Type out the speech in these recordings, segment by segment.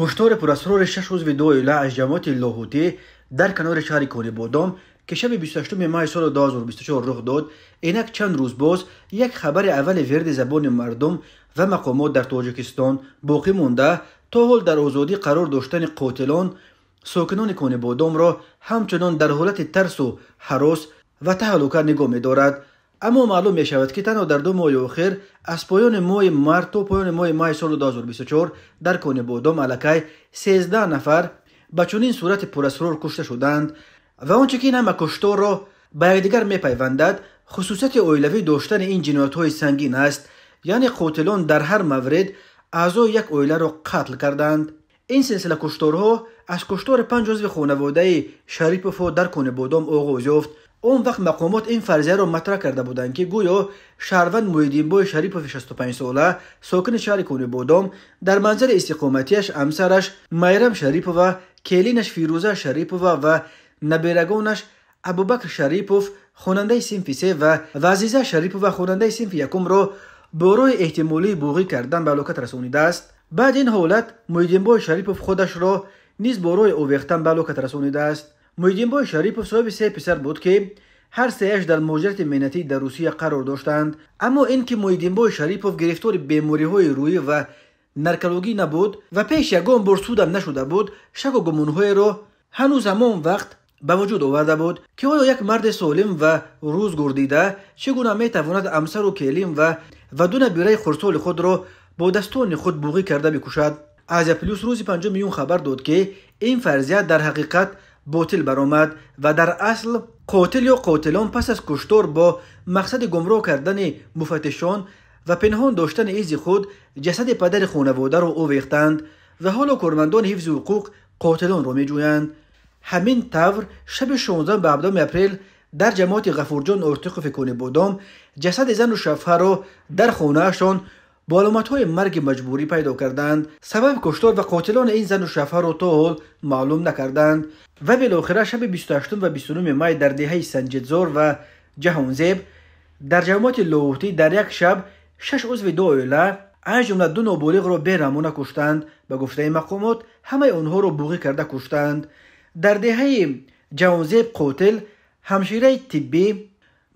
کشتار اسرار شش عضو دویله از جماعت لاهوتی در کنار شهر کاری بادام که شب 28 ماه سال 2024 رخ داد اینک چند روز باز یک خبر اول ورد زبان مردم و مقامات در تاجیکستان باقی مونده تا حال در آزادی قرار داشتن قاتلان ساکنان کانه بادام را همچنان در حالت ترس و حراس و تهلوکه نگاه می‌دارد اما معلوم می شود که تنها در دو ماه اخیر از پایان ماه مارت تا پایان ماه مای سال 2024 در کنه بودام علکای 13 نفر به چنین صورت پراسرار کشته شدند و آنچه که این همه کشتار را به می میپیوندد خصوصیت اویلوی داشتن این جنایت های سنگین است یعنی قاتلان در هر مورد اعضای یک اویله را قتل کردند این سلسله کشتارها از کشتار پنج عضو خانواده شریپوفو در کنه بودام آغاز یافت اون وقت مقامات این فرضیه را مطرح کرده بودند که گویا شهروند مویدینبای شریپوف 65 ساله ساکن شهر کونه بودام در منظر استقامتیش امسرش میرم شریپوف کلینش فیروزه شریپوف و نبیرگانش ابوبکر شریپوف خواننده سینف 3 و وزیزه شریپوف خواننده سینف یکم را برای احتمالی بوغی کردن به لوکت رسانیده است بعد این حالت مویدینبای شریپوف خودش رو نیز بروی اوویختن به لوکت رسانیده است муҳиддинбой шарипов соҳиби се писар буд ки ҳар сеаш дар муҳоҷирати минатӣ дар русия қарор доштанд аммо ин ки муҳиддинбой шарипов гирифтори бемориҳои рӯӣ ва наркологӣ набуд ва пеш ягон бор судам нашуда буд шаку гумонҳоеро ҳанӯз ҳамон вақт ба вуҷуд оварда буд ки оё як марди солим ва рӯзгур дида чӣ гуна метавонад амсару келим ва вадуна бираи хурсоли худро бо дастони худ буғӣ карда бикушад азия плюс рӯзи панҷуми июн хабар дод ки ин фарзия дар ҳақиқат بوتل برآمد و در اصل قاتل یا قاتلان پس از کشتار با مقصد گمراه کردن مفتشان و پنهان داشتن ایزی خود جسد پدر خانواده را اوویختند و حالا کارمندان حفظ حقوق قاتلان را میجویند همین طور شب 16 به 17 اپریل در جماعت غفورجان ارتقف کنه بودام جسد زن و شفه را در خانهشان бо аломатҳои марги маҷбурӣ пайдо карданд сабаби куштор ва қотилони ин зану шафарро то ҳол маълум накарданд ва билохира шаби 28 ва 29 май дар деҳаи санҷидзор ва ҷаҳонзеб дар ҷамоати лоутӣ дар як шаб шаш узви ду оила аз ҷумла ду ноболиғро бераҳмона куштанд ба гуфтаи мақомот ҳамаи онҳоро буғӣ карда куштанд дар деҳаи ҷаҳонзеб қотил ҳамшираи тиббӣ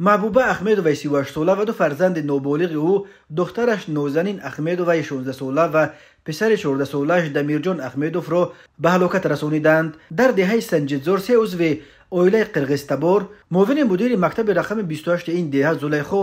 маҳбуба ахмедовай сивашсола ва ду фарзанди ноболиғи ӯ духтараш нозанин ахмедовай шонздасола ва писари чордасолааш дамирҷон ахмедовро ба ҳалокат расониданд дар деҳаи санҷидзор се узви оилаи қирғизтабор муовини мудири мактаби рақами бистуҳашти ин деҳа зулайхо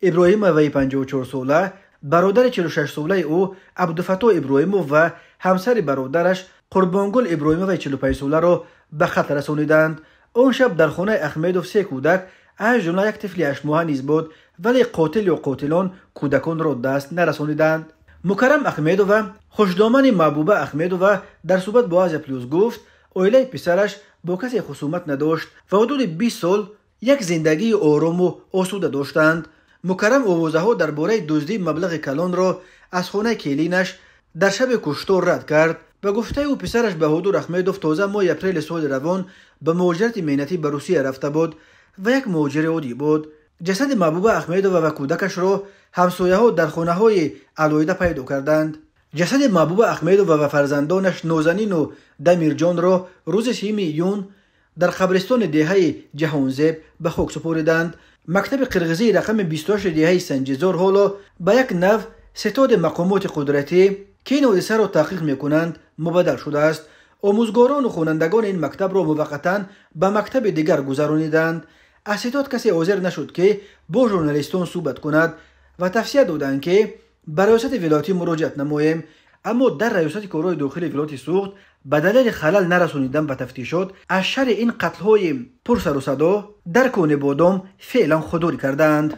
иброимовай панҷоҳучорсола бародари чилушашсолаи ӯ абдуфато иброимов ва ҳамсари бародараш қурбонгул иброимовай чилупансоларо ба қатл расониданд он шаб дар хонаи ахмедов се кӯдак از جمله یک طفل هشت نیز بود ولی قاتل و قاتلان کودکان را دست نرسانیدند مکرم اخمیدوه خوشدامن محبوبه و در صحبت با از پلیوس گفت اولای پسرش با کسی خصومت نداشت و حدود 20 سال یک زندگی آرام و آسوده داشتند مکرم اووزه ها در باره دزدی مبلغ کلان را از خانه کلینش در شب کشتور رد کرد و گفته او پسرش به حدود احمدوف ماه اپریل سال روان به مهاجرت مینتی به روسیه رفته بود و یک موجر عادی بود جسد محبوب احمدو و کودکش را همسایه ها در خونه های علایده پیدا کردند جسد محبوب احمدو و فرزندانش نوزنین و جان را روز سیمی یون در خبرستان دیهه جهانزیب به خوک سپردند مکتب قرغزی رقم 28 دیهه سنجزور حالا به یک نو ستاد مقامات قدرتی که این را تحقیق میکنند مبدل شده است آموزگاران و خوانندگان این مکتب را موقتا به مکتب دیگر گذرانیدند аз ситод касе ҳозир нашуд ки бо журналистон суҳбат кунад ва тавсия доданд ки ба раёсати вилоятӣ муроҷиат намоем аммо дар раёсати корҳои дохили вилояти суғд ба далели халал нарасонидан ба тафтишот аз шари ин қатлҳои пурсарусадо дар конебодом феълан худдорӣ кардаанд